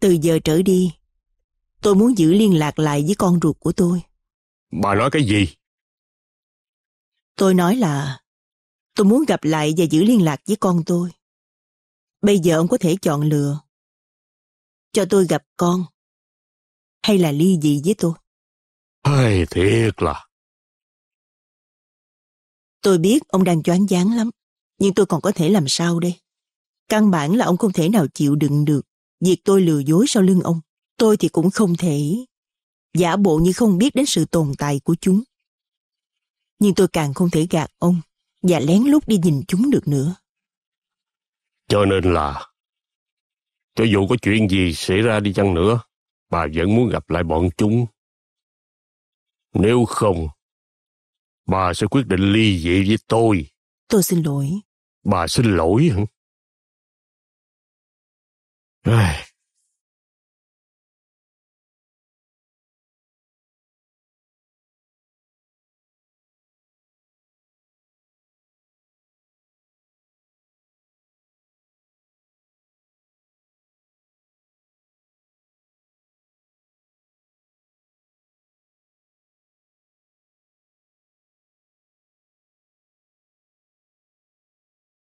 Từ giờ trở đi, tôi muốn giữ liên lạc lại với con ruột của tôi. Bà nói cái gì? Tôi nói là tôi muốn gặp lại và giữ liên lạc với con tôi. Bây giờ ông có thể chọn lựa. Cho tôi gặp con hay là ly dị với tôi. Hay thiệt là. Tôi biết ông đang choáng váng lắm, nhưng tôi còn có thể làm sao đây? Căn bản là ông không thể nào chịu đựng được việc tôi lừa dối sau lưng ông, tôi thì cũng không thể giả bộ như không biết đến sự tồn tại của chúng. Nhưng tôi càng không thể gạt ông và lén lút đi nhìn chúng được nữa. Cho nên là, cho dù có chuyện gì xảy ra đi chăng nữa, bà vẫn muốn gặp lại bọn chúng. Nếu không, bà sẽ quyết định ly dị với tôi. Tôi xin lỗi. Bà xin lỗi hả? 唉。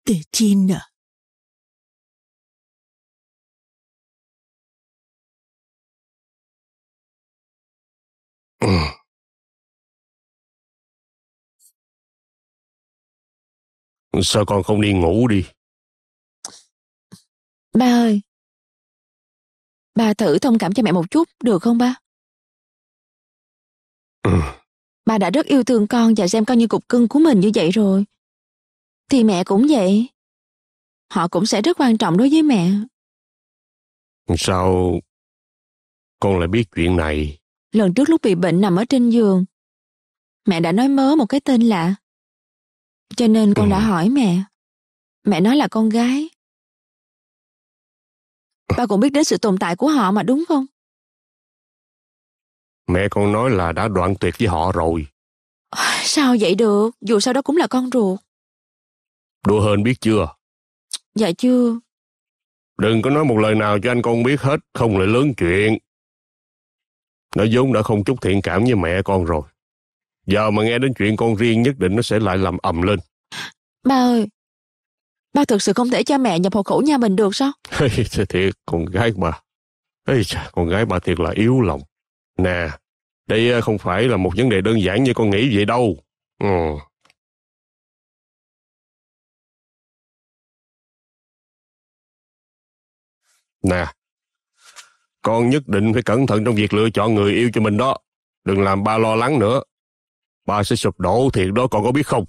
Bettina. Sao con không đi ngủ đi? Ba ơi, ba thử thông cảm cho mẹ một chút, được không ba? Ừ. Ba đã rất yêu thương con và xem con như cục cưng của mình như vậy rồi. Thì mẹ cũng vậy. Họ cũng sẽ rất quan trọng đối với mẹ. Sao con lại biết chuyện này? Lần trước lúc bị bệnh nằm ở trên giường, mẹ đã nói mớ một cái tên lạ. Cho nên con ừ. đã hỏi mẹ. Mẹ nói là con gái. Ba cũng biết đến sự tồn tại của họ mà đúng không? Mẹ con nói là đã đoạn tuyệt với họ rồi. Sao vậy được? Dù sao đó cũng là con ruột. Đùa hên biết chưa? Dạ chưa. Đừng có nói một lời nào cho anh con biết hết, không lại lớn chuyện. Nó vốn đã không chút thiện cảm với mẹ con rồi. Giờ mà nghe đến chuyện con riêng nhất định nó sẽ lại làm ầm lên. Ba ơi, ba thực sự không thể cho mẹ nhập hộ khẩu nhà mình được sao? thiệt, con gái bà, Ê, con gái bà thiệt là yếu lòng. Nè, đây ờ, không phải là một vấn đề đơn giản như con nghĩ vậy đâu. Ừ. Nè, con nhất định phải cẩn thận trong việc lựa chọn người yêu cho mình đó. Đừng làm ba lo lắng nữa bà sẽ sụp đổ thiện đó con có biết không?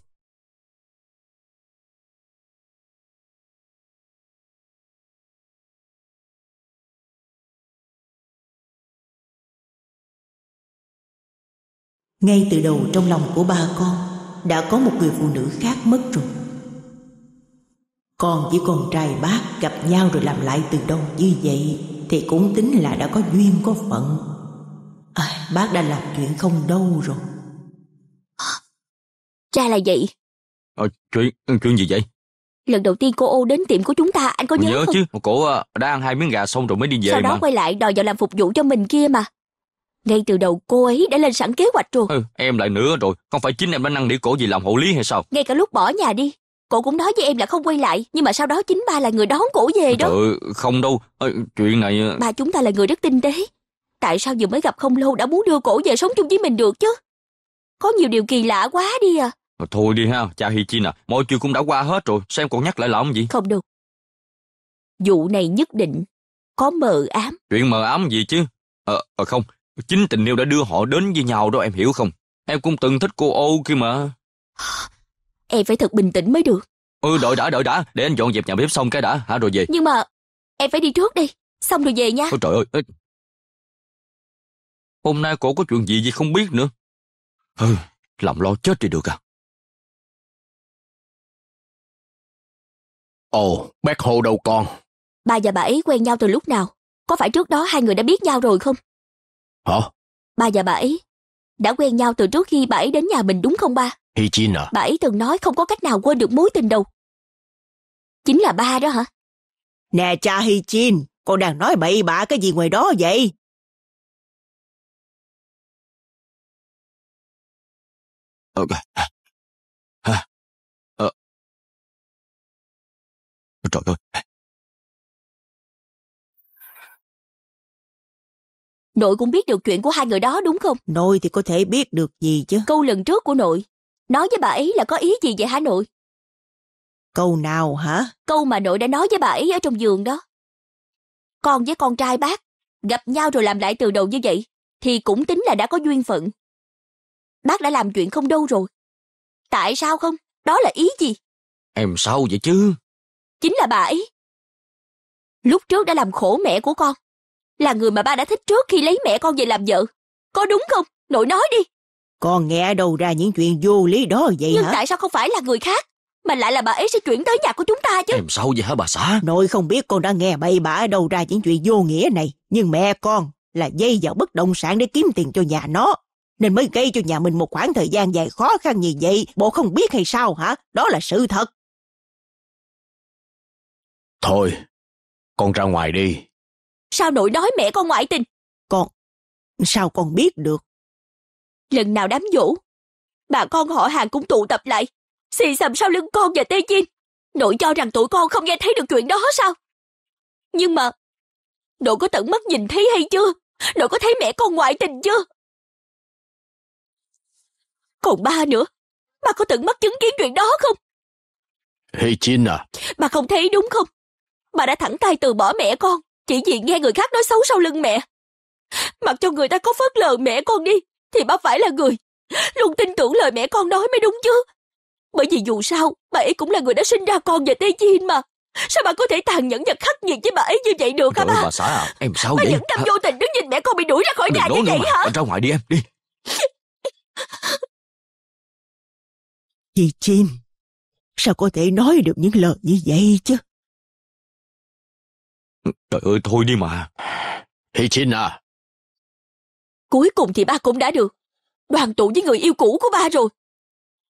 Ngay từ đầu trong lòng của ba con đã có một người phụ nữ khác mất rồi. Con chỉ còn trai bác gặp nhau rồi làm lại từ đầu như vậy thì cũng tính là đã có duyên có phận. À, bác đã làm chuyện không đâu rồi. Ra là vậy. Ờ, chuyện, chuyện gì vậy? Lần đầu tiên cô ô đến tiệm của chúng ta, anh có nhớ, nhớ không? chứ, Cổ ờ, đã ăn hai miếng gà xong rồi mới đi về Sau đó mà. quay lại đòi vào làm phục vụ cho mình kia mà. Ngay từ đầu cô ấy đã lên sẵn kế hoạch rồi. Ừ, em lại nữa rồi, không phải chính em đã năn nỉ cổ gì làm hộ lý hay sao? Ngay cả lúc bỏ nhà đi, cổ cũng nói với em là không quay lại, nhưng mà sau đó chính ba là người đón cổ về đó. Ừ, không đâu, ờ, chuyện này... Ờ, ba chúng ta là người rất tinh tế. Tại sao vừa mới gặp không lâu đã muốn đưa cổ về sống chung với mình được chứ? Có nhiều điều kỳ lạ quá đi à. Thôi đi ha, cha Hi Chin à, mọi chuyện cũng đã qua hết rồi, sao em còn nhắc lại làm gì? Không được. Vụ này nhất định có mờ ám. Chuyện mờ ám gì chứ? Ờ, à, à không, chính tình yêu đã đưa họ đến với nhau đó em hiểu không? Em cũng từng thích cô Âu kia mà. Em phải thật bình tĩnh mới được. Ừ, đợi đã, đợi đã, để anh dọn dẹp nhà bếp xong cái đã, hả rồi về. Nhưng mà em phải đi trước đi, xong rồi về nha. Ôi trời ơi. Hôm nay cổ có chuyện gì gì không biết nữa. Ừ, làm lo chết đi được à. Ồ, bác Hồ đâu con? Bà và bà ấy quen nhau từ lúc nào? Có phải trước đó hai người đã biết nhau rồi không? Hả? Bà và bà ấy đã quen nhau từ trước khi bà ấy đến nhà mình đúng không ba? Hi Jin à. Bà ấy từng nói không có cách nào quên được mối tình đâu. Chính là ba đó hả? Nè cha Hi Jin, con đang nói bậy bạ cái gì ngoài đó vậy? Okay. trội Nội cũng biết được chuyện của hai người đó đúng không? Nội thì có thể biết được gì chứ? Câu lần trước của nội, nói với bà ấy là có ý gì vậy hả nội? Câu nào hả? Câu mà nội đã nói với bà ấy ở trong giường đó. Con với con trai bác, gặp nhau rồi làm lại từ đầu như vậy, thì cũng tính là đã có duyên phận. Bác đã làm chuyện không đâu rồi. Tại sao không? Đó là ý gì? Em sao vậy chứ? chính là bà ấy. Lúc trước đã làm khổ mẹ của con, là người mà ba đã thích trước khi lấy mẹ con về làm vợ. Có đúng không? Nội nói đi. Con nghe đâu ra những chuyện vô lý đó vậy Nhưng hả? Nhưng tại sao không phải là người khác? Mà lại là bà ấy sẽ chuyển tới nhà của chúng ta chứ Em sao vậy hả bà xã Nội không biết con đã nghe bậy bạ ở đâu ra những chuyện vô nghĩa này Nhưng mẹ con là dây vào bất động sản để kiếm tiền cho nhà nó Nên mới gây cho nhà mình một khoảng thời gian dài khó khăn như vậy Bộ không biết hay sao hả Đó là sự thật Thôi, con ra ngoài đi. Sao nội nói mẹ con ngoại tình? Con, sao con biết được? Lần nào đám vũ, bà con họ hàng cũng tụ tập lại, xì xầm sau lưng con và Tê Chinh. Nội cho rằng tụi con không nghe thấy được chuyện đó sao? Nhưng mà, nội có tận mắt nhìn thấy hay chưa? Nội có thấy mẹ con ngoại tình chưa? Còn ba nữa, ba có tận mắt chứng kiến chuyện đó không? Hay Chin à? Bà không thấy đúng không? bà đã thẳng tay từ bỏ mẹ con, chỉ vì nghe người khác nói xấu sau lưng mẹ. Mặc cho người ta có phớt lờ mẹ con đi, thì bà phải là người luôn tin tưởng lời mẹ con nói mới đúng chứ. Bởi vì dù sao, bà ấy cũng là người đã sinh ra con và Tê Chin mà. Sao bà có thể tàn nhẫn và khắc nghiệt với bà ấy như vậy được hả ba? bà xã à, em sao bà vậy? Bà vẫn năm vô tình đứng nhìn mẹ con bị đuổi ra khỏi Đừng nhà như vậy mà. hả? Anh ra ngoài đi em, đi. Chị chim sao có thể nói được những lời như vậy chứ? Trời ơi, thôi đi mà. à Cuối cùng thì ba cũng đã được. Đoàn tụ với người yêu cũ của ba rồi.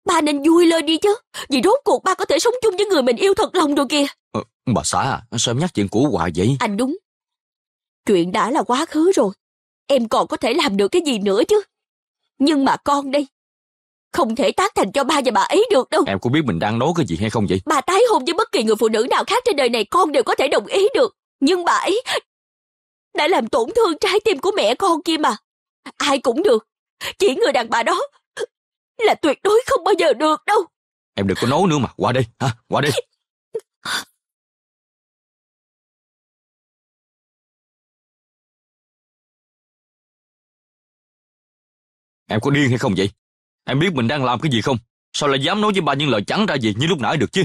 Ba nên vui lên đi chứ. Vì rốt cuộc ba có thể sống chung với người mình yêu thật lòng rồi kìa. Ờ, bà xã à, sao em nhắc chuyện cũ hoài vậy? Anh đúng. Chuyện đã là quá khứ rồi. Em còn có thể làm được cái gì nữa chứ. Nhưng mà con đây, không thể tác thành cho ba và bà ấy được đâu. Em có biết mình đang nói cái gì hay không vậy? Bà tái hôn với bất kỳ người phụ nữ nào khác trên đời này con đều có thể đồng ý được nhưng bà ấy đã làm tổn thương trái tim của mẹ con kia mà. Ai cũng được, chỉ người đàn bà đó là tuyệt đối không bao giờ được đâu. Em đừng có nói nữa mà, qua đi hả qua đi Em có điên hay không vậy? Em biết mình đang làm cái gì không? Sao lại dám nói với ba những lời trắng ra gì như lúc nãy được chứ?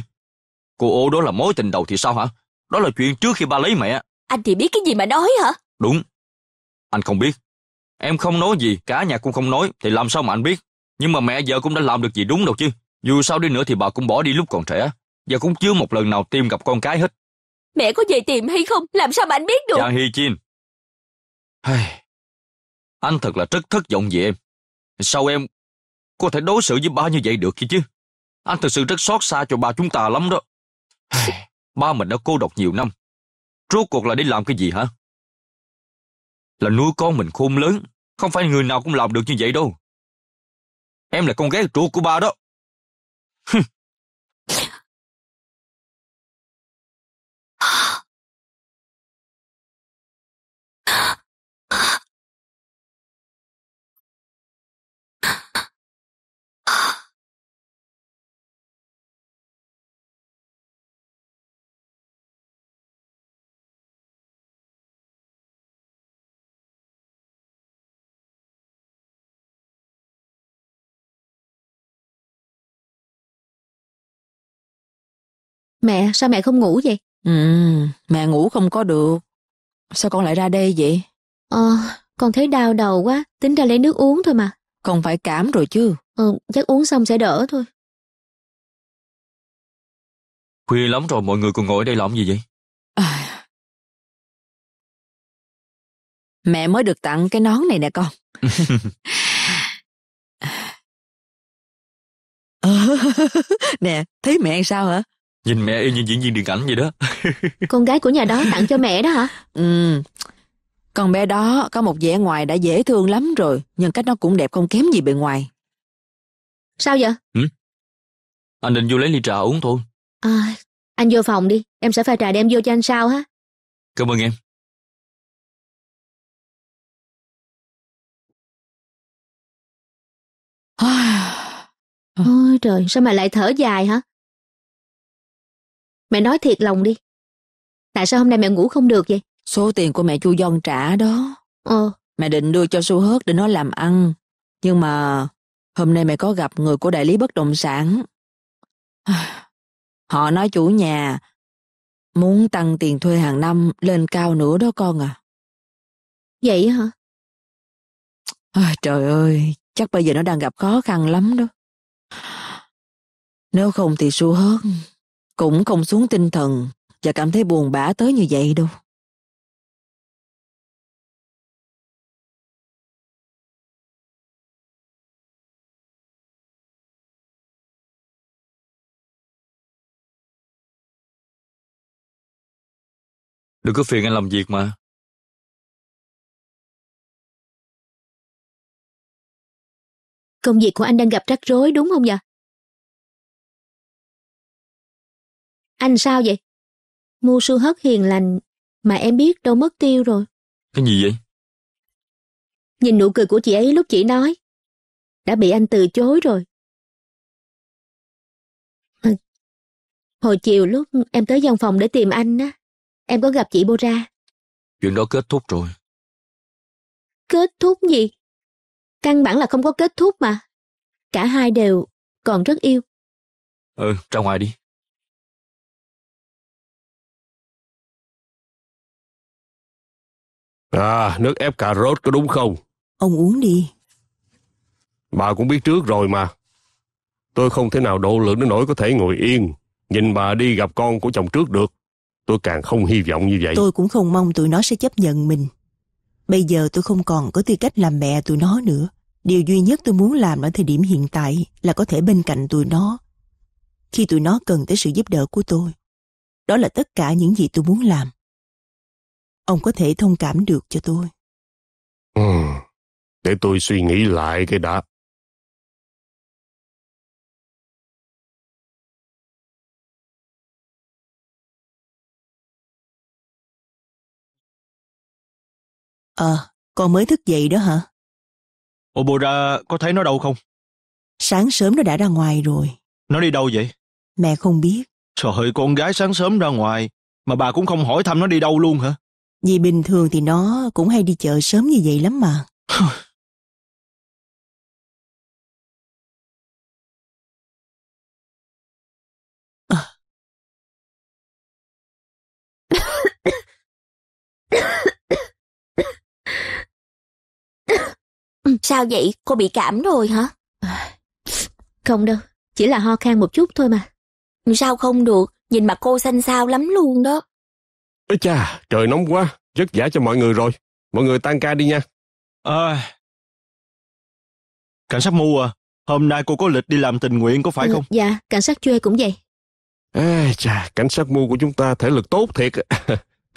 Cô ô đó là mối tình đầu thì sao hả? Đó là chuyện trước khi ba lấy mẹ. Anh thì biết cái gì mà nói hả? Đúng. Anh không biết. Em không nói gì, cả nhà cũng không nói, thì làm sao mà anh biết. Nhưng mà mẹ vợ cũng đã làm được gì đúng đâu chứ. Dù sao đi nữa thì bà cũng bỏ đi lúc còn trẻ. Và cũng chưa một lần nào tìm gặp con cái hết. Mẹ có về tìm hay không? Làm sao mà anh biết được? Chàng hi Chin. anh thật là rất thất vọng về em. Sao em có thể đối xử với ba như vậy được kia chứ? Anh thật sự rất xót xa cho ba chúng ta lắm đó ba mình đã cô độc nhiều năm. Rốt cuộc là đi làm cái gì hả? Là nuôi con mình khôn lớn, không phải người nào cũng làm được như vậy đâu. Em là con gái ruột của ba đó. Mẹ, sao mẹ không ngủ vậy? Ừ, mẹ ngủ không có được. Sao con lại ra đây vậy? Ờ, con thấy đau đầu quá, tính ra lấy nước uống thôi mà. Không phải cảm rồi chứ. Ừ, chắc uống xong sẽ đỡ thôi. Khuya lắm rồi mọi người còn ngồi ở đây làm gì vậy? À... Mẹ mới được tặng cái nón này nè con. nè, thấy mẹ sao hả? Nhìn mẹ y như diễn viên điện ảnh vậy đó Con gái của nhà đó tặng cho mẹ đó hả Ừ Con bé đó có một vẻ ngoài đã dễ thương lắm rồi Nhưng cách nó cũng đẹp không kém gì bề ngoài Sao vậy ừ? Anh định vô lấy ly trà uống thôi à, Anh vô phòng đi Em sẽ pha trà đem vô cho anh sao ha Cảm ơn em Ôi trời, sao mà lại thở dài hả? Mẹ nói thiệt lòng đi. Tại sao hôm nay mẹ ngủ không được vậy? Số tiền của mẹ chu Giòn trả đó. Ờ. Mẹ định đưa cho Su Hớt để nó làm ăn. Nhưng mà hôm nay mẹ có gặp người của đại lý bất động sản. Họ nói chủ nhà muốn tăng tiền thuê hàng năm lên cao nữa đó con à. Vậy hả? À, trời ơi, chắc bây giờ nó đang gặp khó khăn lắm đó. Nếu không thì Su Hớt cũng không xuống tinh thần và cảm thấy buồn bã tới như vậy đâu. Đừng có phiền anh làm việc mà. Công việc của anh đang gặp rắc rối đúng không vậy? anh sao vậy? Mu sư hất hiền lành, mà em biết đâu mất tiêu rồi. Cái gì vậy? Nhìn nụ cười của chị ấy lúc chị nói. Đã bị anh từ chối rồi. hồi chiều lúc em tới văn phòng để tìm anh á, em có gặp chị Bora. Chuyện đó kết thúc rồi. Kết thúc gì? Căn bản là không có kết thúc mà. Cả hai đều còn rất yêu. Ừ, ra ngoài đi. À, nước ép cà rốt có đúng không? Ông uống đi. Bà cũng biết trước rồi mà. Tôi không thể nào độ lượng đến nỗi có thể ngồi yên, nhìn bà đi gặp con của chồng trước được. Tôi càng không hy vọng như vậy. Tôi cũng không mong tụi nó sẽ chấp nhận mình. Bây giờ tôi không còn có tư cách làm mẹ tụi nó nữa. Điều duy nhất tôi muốn làm ở thời điểm hiện tại là có thể bên cạnh tụi nó. Khi tụi nó cần tới sự giúp đỡ của tôi. Đó là tất cả những gì tôi muốn làm. Ông có thể thông cảm được cho tôi. Ừ, để tôi suy nghĩ lại cái đã. Ờ, con mới thức dậy đó hả? Obora có thấy nó đâu không? Sáng sớm nó đã ra ngoài rồi. Nó đi đâu vậy? Mẹ không biết. Trời ơi, con gái sáng sớm ra ngoài, mà bà cũng không hỏi thăm nó đi đâu luôn hả? Vì bình thường thì nó cũng hay đi chợ sớm như vậy lắm mà. Sao vậy? Cô bị cảm rồi hả? Không đâu, chỉ là ho khan một chút thôi mà. Sao không được, nhìn mặt cô xanh xao lắm luôn đó. Ê cha, trời nóng quá, rất giả cho mọi người rồi. Mọi người tan ca đi nha. À... Cảnh sát Mu à, hôm nay cô có lịch đi làm tình nguyện có phải ừ, không? Dạ, cảnh sát Chuê cũng vậy. À, chà, cảnh sát Mu của chúng ta thể lực tốt thiệt.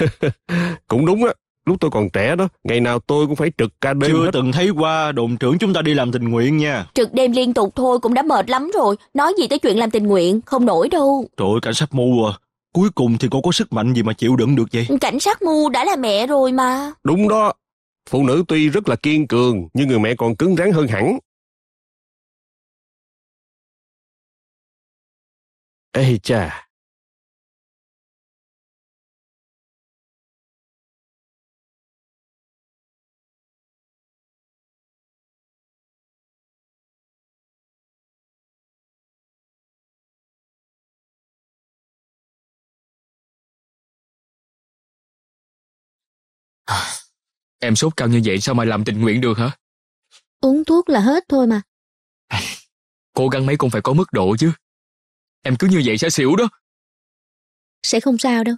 cũng đúng á, lúc tôi còn trẻ đó, ngày nào tôi cũng phải trực ca đêm. Chưa hết. từng thấy qua đồn trưởng chúng ta đi làm tình nguyện nha. Trực đêm liên tục thôi cũng đã mệt lắm rồi, nói gì tới chuyện làm tình nguyện, không nổi đâu. Trời ơi, cảnh sát Mu à, Cuối cùng thì cô có sức mạnh gì mà chịu đựng được vậy? Cảnh sát mu đã là mẹ rồi mà. Đúng đó. Phụ nữ tuy rất là kiên cường, nhưng người mẹ còn cứng rắn hơn hẳn. Ê cha, Em sốt cao như vậy sao mà làm tình nguyện được hả? Uống thuốc là hết thôi mà. Cố gắng mấy cũng phải có mức độ chứ. Em cứ như vậy sẽ xỉu đó. Sẽ không sao đâu.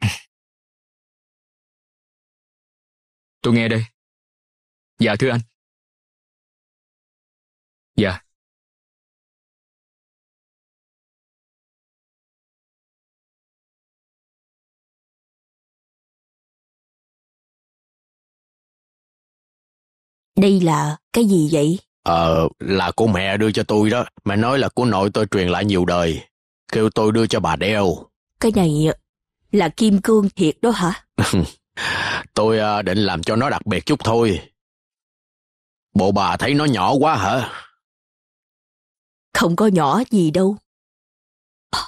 Tôi nghe đây. Dạ thưa anh. Dạ. Đây là cái gì vậy? Ờ, là của mẹ đưa cho tôi đó. Mẹ nói là của nội tôi truyền lại nhiều đời. Kêu tôi đưa cho bà đeo. Cái này là kim cương thiệt đó hả? tôi à, định làm cho nó đặc biệt chút thôi. Bộ bà thấy nó nhỏ quá hả? Không có nhỏ gì đâu. Ờ,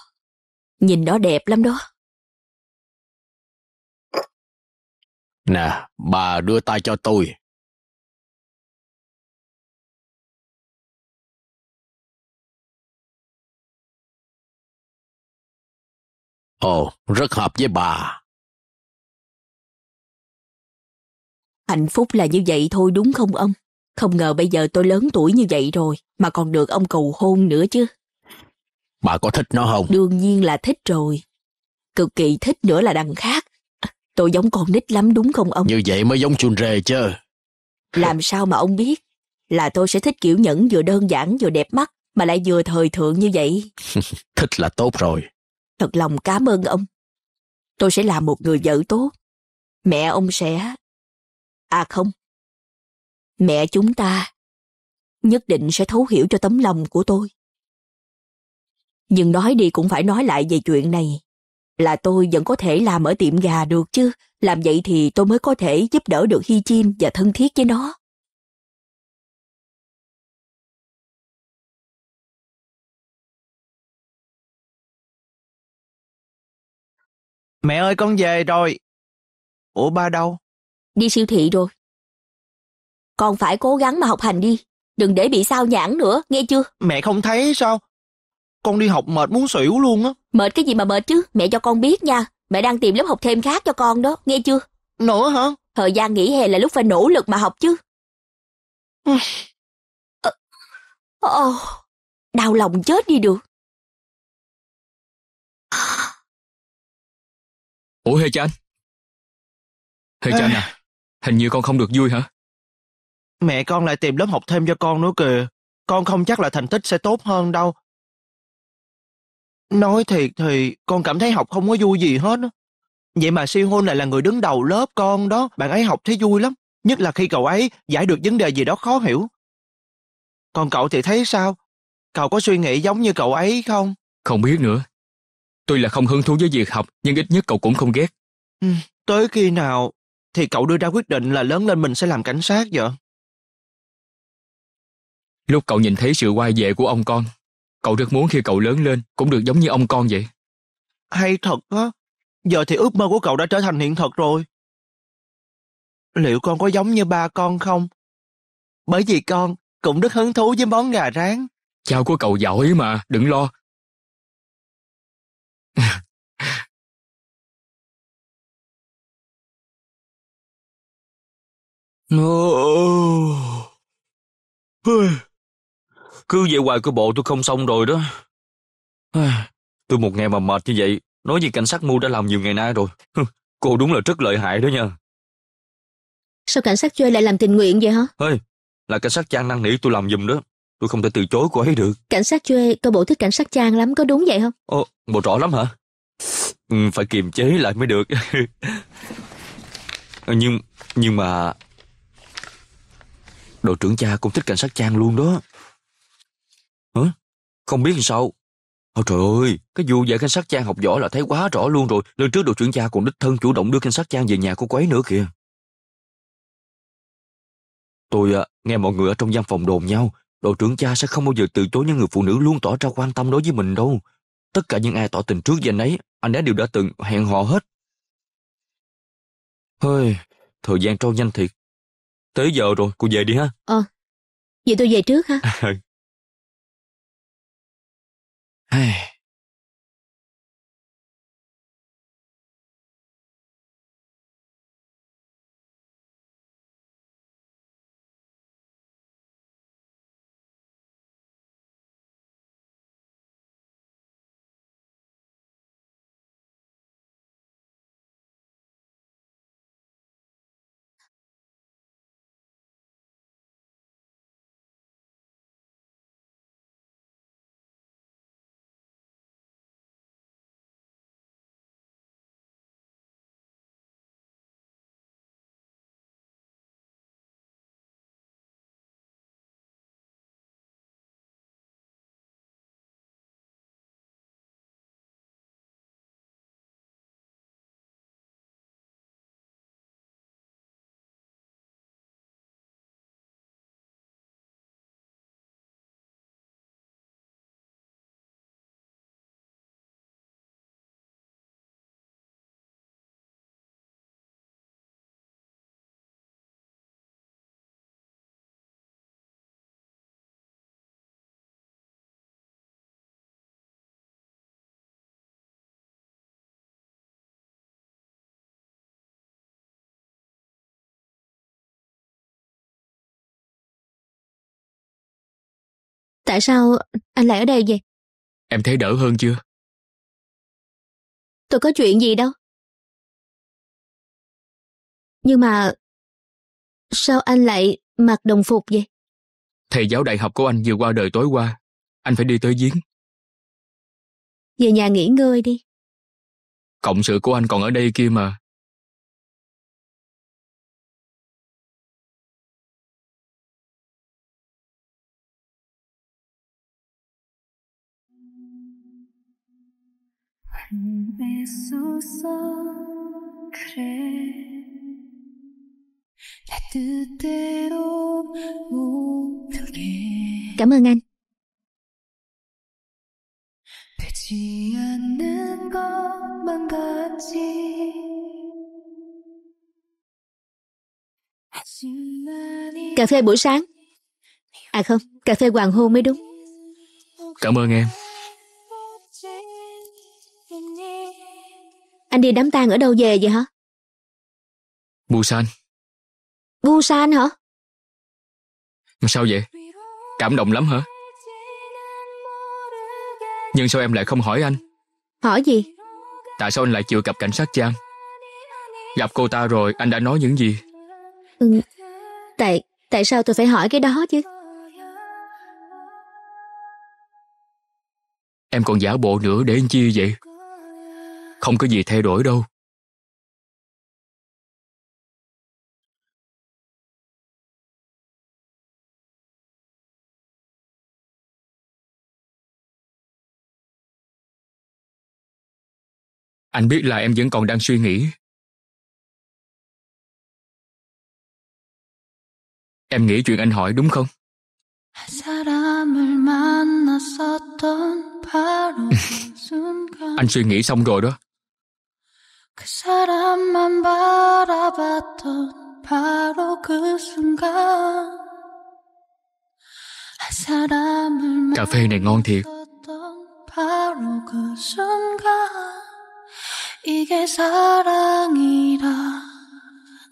nhìn nó đẹp lắm đó. Nè, bà đưa tay cho tôi, Ồ, rất hợp với bà. Hạnh phúc là như vậy thôi đúng không ông? Không ngờ bây giờ tôi lớn tuổi như vậy rồi mà còn được ông cầu hôn nữa chứ. Bà có thích nó không? Đương nhiên là thích rồi. Cực kỳ thích nữa là đằng khác. Tôi giống con nít lắm đúng không ông? Như vậy mới giống chun rề chứ. Làm sao mà ông biết? Là tôi sẽ thích kiểu nhẫn vừa đơn giản vừa đẹp mắt mà lại vừa thời thượng như vậy. thích là tốt rồi. Thật lòng cảm ơn ông. Tôi sẽ làm một người vợ tốt. Mẹ ông sẽ... À không. Mẹ chúng ta nhất định sẽ thấu hiểu cho tấm lòng của tôi. Nhưng nói đi cũng phải nói lại về chuyện này. Là tôi vẫn có thể làm ở tiệm gà được chứ. Làm vậy thì tôi mới có thể giúp đỡ được Hi Chim và thân thiết với nó. Mẹ ơi con về rồi. Ủa ba đâu? Đi siêu thị rồi. Con phải cố gắng mà học hành đi. Đừng để bị sao nhãn nữa, nghe chưa? Mẹ không thấy sao? Con đi học mệt muốn xỉu luôn á. Mệt cái gì mà mệt chứ, mẹ cho con biết nha. Mẹ đang tìm lớp học thêm khác cho con đó, nghe chưa? Nữa hả? Thời gian nghỉ hè là lúc phải nỗ lực mà học chứ. Ừ. Ờ, ờ, đau lòng chết đi được. Ủa Hê Chan? Hê Chan à, hình như con không được vui hả? Mẹ con lại tìm lớp học thêm cho con nữa kìa. Con không chắc là thành tích sẽ tốt hơn đâu. Nói thiệt thì con cảm thấy học không có vui gì hết. Đó. Vậy mà Siêu Hôn lại là người đứng đầu lớp con đó, bạn ấy học thấy vui lắm. Nhất là khi cậu ấy giải được vấn đề gì đó khó hiểu. Còn cậu thì thấy sao? Cậu có suy nghĩ giống như cậu ấy không? Không biết nữa. Tuy là không hứng thú với việc học, nhưng ít nhất cậu cũng không ghét. Ừ, tới khi nào thì cậu đưa ra quyết định là lớn lên mình sẽ làm cảnh sát vậy? Lúc cậu nhìn thấy sự quay về của ông con, cậu rất muốn khi cậu lớn lên cũng được giống như ông con vậy. Hay thật á, giờ thì ước mơ của cậu đã trở thành hiện thực rồi. Liệu con có giống như ba con không? Bởi vì con cũng rất hứng thú với món gà rán. Chao của cậu giỏi mà, đừng lo, cứ vậy hoài của bộ tôi không xong rồi đó. Tôi một ngày mà mệt như vậy, nói gì cảnh sát mu đã làm nhiều ngày nay rồi. Cô đúng là rất lợi hại đó nha. Sao cảnh sát chơi lại làm tình nguyện vậy hả? Ê, là cảnh sát trang năng nỉ tôi làm giùm đó. Tôi không thể từ chối cô ấy được. Cảnh sát Chuê, coi bộ thích cảnh sát Trang lắm, có đúng vậy không? Ồ, bộ rõ lắm hả? Ừ, phải kiềm chế lại mới được. nhưng, nhưng mà... Đội trưởng cha cũng thích cảnh sát Trang luôn đó. Hả? Không biết làm sao. Ôi trời ơi, cái vụ dạy cảnh sát Trang học giỏi là thấy quá rõ luôn rồi. Lần trước đội trưởng cha còn đích thân chủ động đưa cảnh sát Trang về nhà của cô ấy nữa kìa. Tôi à, nghe mọi người ở trong văn phòng đồn nhau, Đội trưởng cha sẽ không bao giờ từ chối những người phụ nữ luôn tỏ ra quan tâm đối với mình đâu. Tất cả những ai tỏ tình trước với anh ấy, anh ấy đều đã từng hẹn hò hết. Hơi, thời gian trôi nhanh thiệt. Tới giờ rồi, cô về đi ha. Ờ, vậy tôi về trước ha. Hai. Tại sao anh lại ở đây vậy? Em thấy đỡ hơn chưa? Tôi có chuyện gì đâu. Nhưng mà... Sao anh lại mặc đồng phục vậy? Thầy giáo đại học của anh vừa qua đời tối qua. Anh phải đi tới giếng. Về nhà nghỉ ngơi đi. Cộng sự của anh còn ở đây kia mà. Cảm ơn anh Cà phê buổi sáng À không, cà phê hoàng hôn mới đúng Cảm ơn em Anh đi đám tang ở đâu về vậy hả? Busan. Busan hả? Sao vậy? Cảm động lắm hả? Nhưng sao em lại không hỏi anh? Hỏi gì? Tại sao anh lại chịu gặp cảnh sát Trang? Gặp cô ta rồi anh đã nói những gì? Ừ, tại tại sao tôi phải hỏi cái đó chứ? Em còn giả bộ nữa để anh chi vậy? không có gì thay đổi đâu anh biết là em vẫn còn đang suy nghĩ em nghĩ chuyện anh hỏi đúng không anh suy nghĩ xong rồi đó 그 사람만 바라봤던 바로 그 순간 Cà phê này ngon thiệt 이게 사랑이라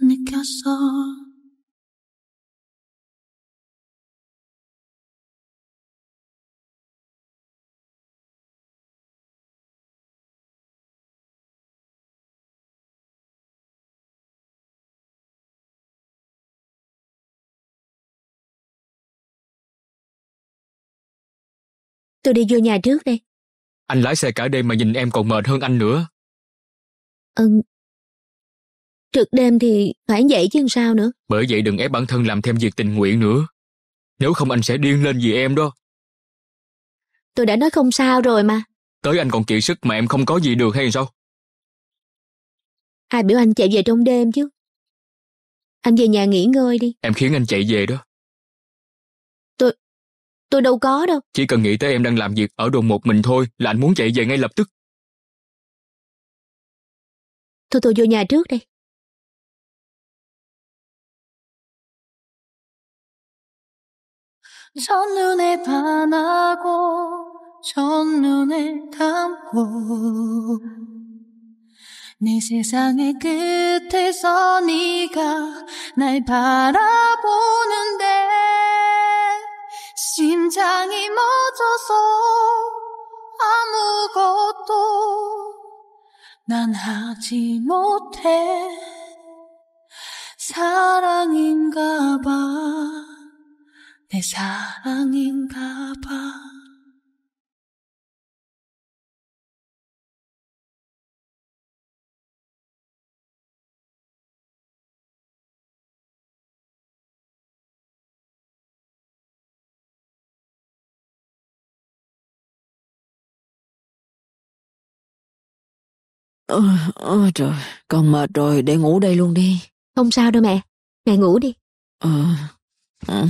느꼈어 tôi đi vô nhà trước đây. Anh lái xe cả đêm mà nhìn em còn mệt hơn anh nữa. Ừ. Trực đêm thì phải vậy chứ sao nữa. Bởi vậy đừng ép bản thân làm thêm việc tình nguyện nữa. Nếu không anh sẽ điên lên vì em đó. Tôi đã nói không sao rồi mà. Tới anh còn kiệt sức mà em không có gì được hay sao? Ai biểu anh chạy về trong đêm chứ. Anh về nhà nghỉ ngơi đi. Em khiến anh chạy về đó. Tôi đâu có đâu. Chỉ cần nghĩ tới em đang làm việc ở đồn một mình thôi là anh muốn chạy về ngay lập tức. Thôi tôi vô nhà trước đây. 첫눈에 반하고 첫눈에 담고 내 세상의 끝에서 네가 날 바라보는데 심장이 멎어서 아무것도 난 하지 못해 사랑인가 봐 내 사랑인가 봐 Ôi, ờ, ôi ờ, trời, con mệt rồi, để ngủ đây luôn đi. Không sao đâu mẹ, mẹ ngủ đi. Ờ, ừ.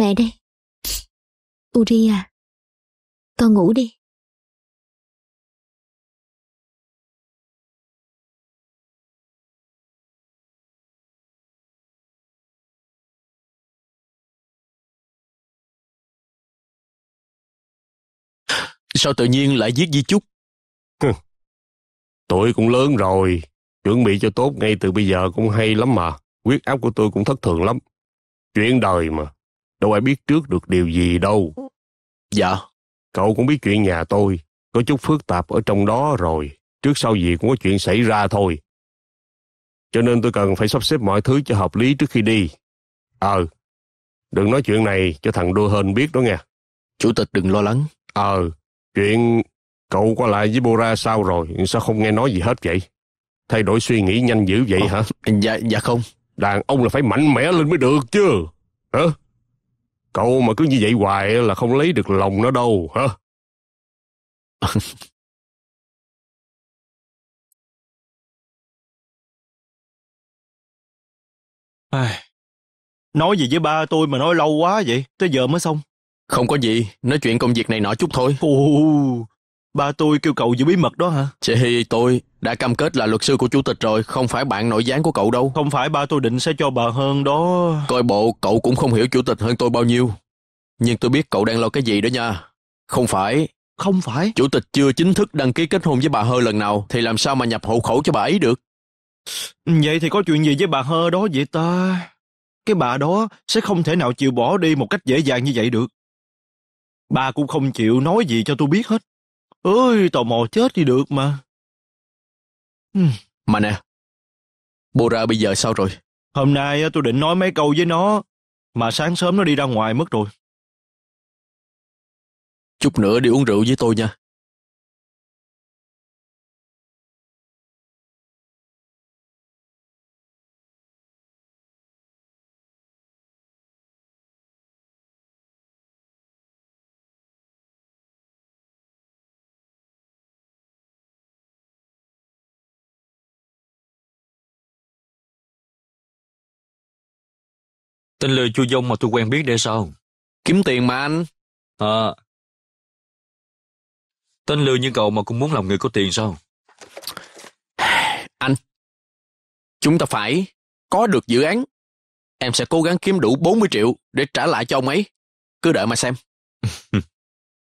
Mẹ đây. Uri à, con ngủ đi. Sao tự nhiên lại giết Di Chúc? Tuổi cũng lớn rồi, chuẩn bị cho tốt ngay từ bây giờ cũng hay lắm mà. Quyết áp của tôi cũng thất thường lắm. Chuyện đời mà đâu ai biết trước được điều gì đâu. Dạ. Cậu cũng biết chuyện nhà tôi, có chút phức tạp ở trong đó rồi, trước sau gì cũng có chuyện xảy ra thôi. Cho nên tôi cần phải sắp xếp mọi thứ cho hợp lý trước khi đi. Ờ, đừng nói chuyện này cho thằng Đô Hên biết đó nghe. Chủ tịch đừng lo lắng. Ờ, chuyện cậu qua lại với Bora sao rồi, sao không nghe nói gì hết vậy? Thay đổi suy nghĩ nhanh dữ vậy ờ, hả? Dạ, dạ không. Đàn ông là phải mạnh mẽ lên mới được chứ. Hả? Cậu mà cứ như vậy hoài là không lấy được lòng nó đâu, hả? Ai... Nói gì với ba tôi mà nói lâu quá vậy, tới giờ mới xong. Không có gì, nói chuyện công việc này nọ chút thôi. Ồ, Ba tôi kêu cậu giữ bí mật đó hả? Chị tôi đã cam kết là luật sư của chủ tịch rồi, không phải bạn nội gián của cậu đâu. Không phải ba tôi định sẽ cho bà hơn đó. Coi bộ cậu cũng không hiểu chủ tịch hơn tôi bao nhiêu. Nhưng tôi biết cậu đang lo cái gì đó nha. Không phải. Không phải. Chủ tịch chưa chính thức đăng ký kết hôn với bà Hơ lần nào thì làm sao mà nhập hộ khẩu cho bà ấy được. Vậy thì có chuyện gì với bà Hơ đó vậy ta? Cái bà đó sẽ không thể nào chịu bỏ đi một cách dễ dàng như vậy được. Bà cũng không chịu nói gì cho tôi biết hết. Ôi, tò mò chết thì được mà. Ừ. Mà nè, bồ ra bây giờ sao rồi? Hôm nay tôi định nói mấy câu với nó, mà sáng sớm nó đi ra ngoài mất rồi. Chút nữa đi uống rượu với tôi nha. Tên lừa chu dông mà tôi quen biết để sao? Kiếm tiền mà anh. À. Tên lừa như cậu mà cũng muốn làm người có tiền sao? Anh, chúng ta phải có được dự án. Em sẽ cố gắng kiếm đủ 40 triệu để trả lại cho ông ấy. Cứ đợi mà xem.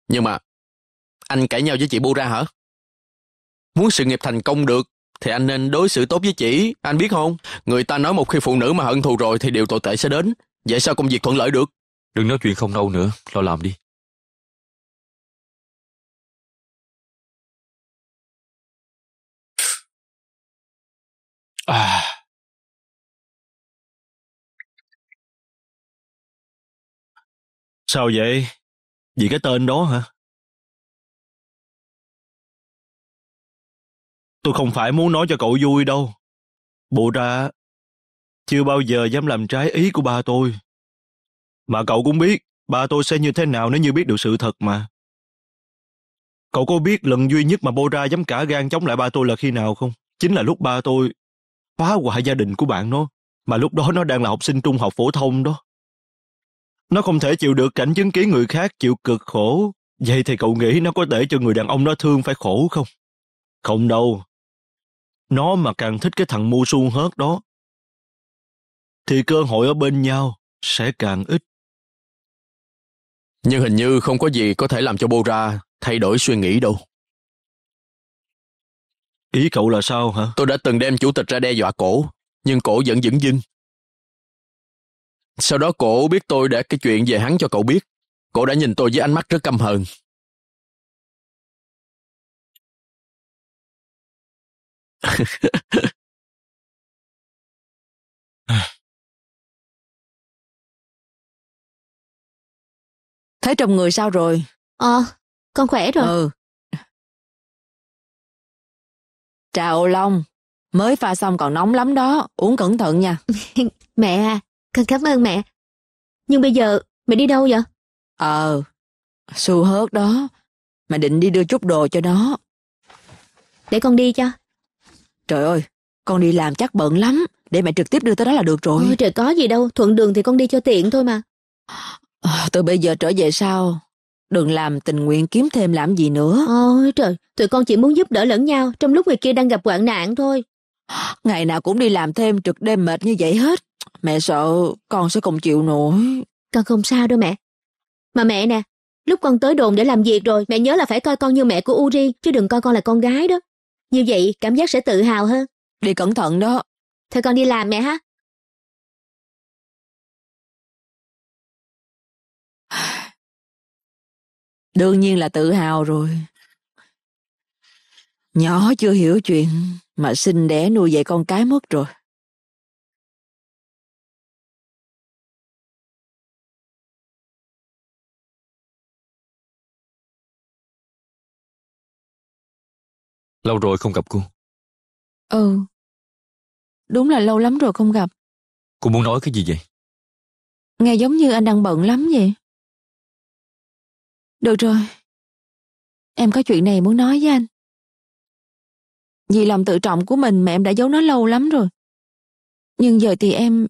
Nhưng mà, anh cãi nhau với chị Bu ra hả? Muốn sự nghiệp thành công được thì anh nên đối xử tốt với chị. Anh biết không, người ta nói một khi phụ nữ mà hận thù rồi thì điều tồi tệ sẽ đến. Vậy sao công việc thuận lợi được? Đừng nói chuyện không đâu nữa, lo làm đi. À... Sao vậy? Vì cái tên đó hả? Tôi không phải muốn nói cho cậu vui đâu. Bộ ra, chưa bao giờ dám làm trái ý của ba tôi. Mà cậu cũng biết, ba tôi sẽ như thế nào nếu như biết được sự thật mà. Cậu có biết lần duy nhất mà Bô Ra dám cả gan chống lại ba tôi là khi nào không? Chính là lúc ba tôi phá hoại gia đình của bạn nó, mà lúc đó nó đang là học sinh trung học phổ thông đó. Nó không thể chịu được cảnh chứng kiến người khác chịu cực khổ. Vậy thì cậu nghĩ nó có thể cho người đàn ông nó thương phải khổ không? Không đâu. Nó mà càng thích cái thằng Mu Sun hớt đó. Thì cơ hội ở bên nhau sẽ càng ít. Nhưng hình như không có gì có thể làm cho Bora thay đổi suy nghĩ đâu. Ý cậu là sao hả? Tôi đã từng đem chủ tịch ra đe dọa cổ, nhưng cổ vẫn dững dưng. Sau đó cổ biết tôi đã cái chuyện về hắn cho cậu biết. Cổ đã nhìn tôi với ánh mắt rất căm hờn. Thế trong người sao rồi? Ờ, con khỏe rồi. Ừ. Trà ô long, mới pha xong còn nóng lắm đó, uống cẩn thận nha. mẹ à, con cảm ơn mẹ. Nhưng bây giờ mẹ đi đâu vậy? Ờ, Su hớt đó, mẹ định đi đưa chút đồ cho nó. Để con đi cho. Trời ơi, con đi làm chắc bận lắm, để mẹ trực tiếp đưa tới đó là được rồi. Ôi, trời có gì đâu, thuận đường thì con đi cho tiện thôi mà. À, từ bây giờ trở về sau, đừng làm tình nguyện kiếm thêm làm gì nữa. Ôi trời, tụi con chỉ muốn giúp đỡ lẫn nhau trong lúc người kia đang gặp hoạn nạn thôi. Ngày nào cũng đi làm thêm trực đêm mệt như vậy hết. Mẹ sợ con sẽ không chịu nổi. Con không sao đâu mẹ. Mà mẹ nè, lúc con tới đồn để làm việc rồi, mẹ nhớ là phải coi con như mẹ của Uri, chứ đừng coi con là con gái đó. Như vậy cảm giác sẽ tự hào hơn. Đi cẩn thận đó. Thôi con đi làm mẹ ha. Đương nhiên là tự hào rồi. Nhỏ chưa hiểu chuyện mà sinh đẻ nuôi dạy con cái mất rồi. Lâu rồi không gặp cô. Ừ. Đúng là lâu lắm rồi không gặp. Cô muốn nói cái gì vậy? Nghe giống như anh đang bận lắm vậy. Được rồi. Em có chuyện này muốn nói với anh. Vì lòng tự trọng của mình mà em đã giấu nó lâu lắm rồi. Nhưng giờ thì em...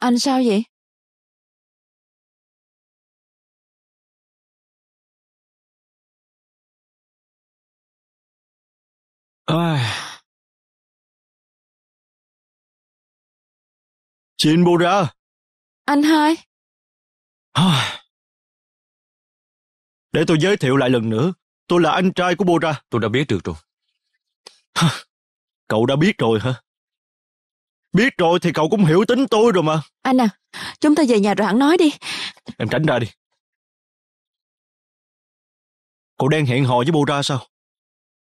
Anh sao vậy? À. Chị Inbo ra. Anh hai. Để tôi giới thiệu lại lần nữa. Tôi là anh trai của Bora. Tôi đã biết được rồi. Cậu đã biết rồi hả? Biết rồi thì cậu cũng hiểu tính tôi rồi mà. Anh à, chúng ta về nhà rồi hẳn nói đi. Em tránh ra đi. Cậu đang hẹn hò với Bô Ra sao?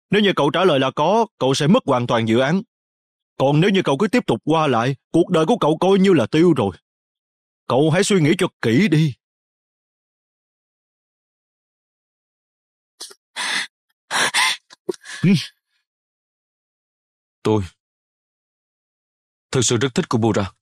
Nếu như cậu trả lời là có, cậu sẽ mất hoàn toàn dự án. Còn nếu như cậu cứ tiếp tục qua lại, cuộc đời của cậu coi như là tiêu rồi. Cậu hãy suy nghĩ cho kỹ đi. Ừ. Tôi thực sự rất thích Kubura.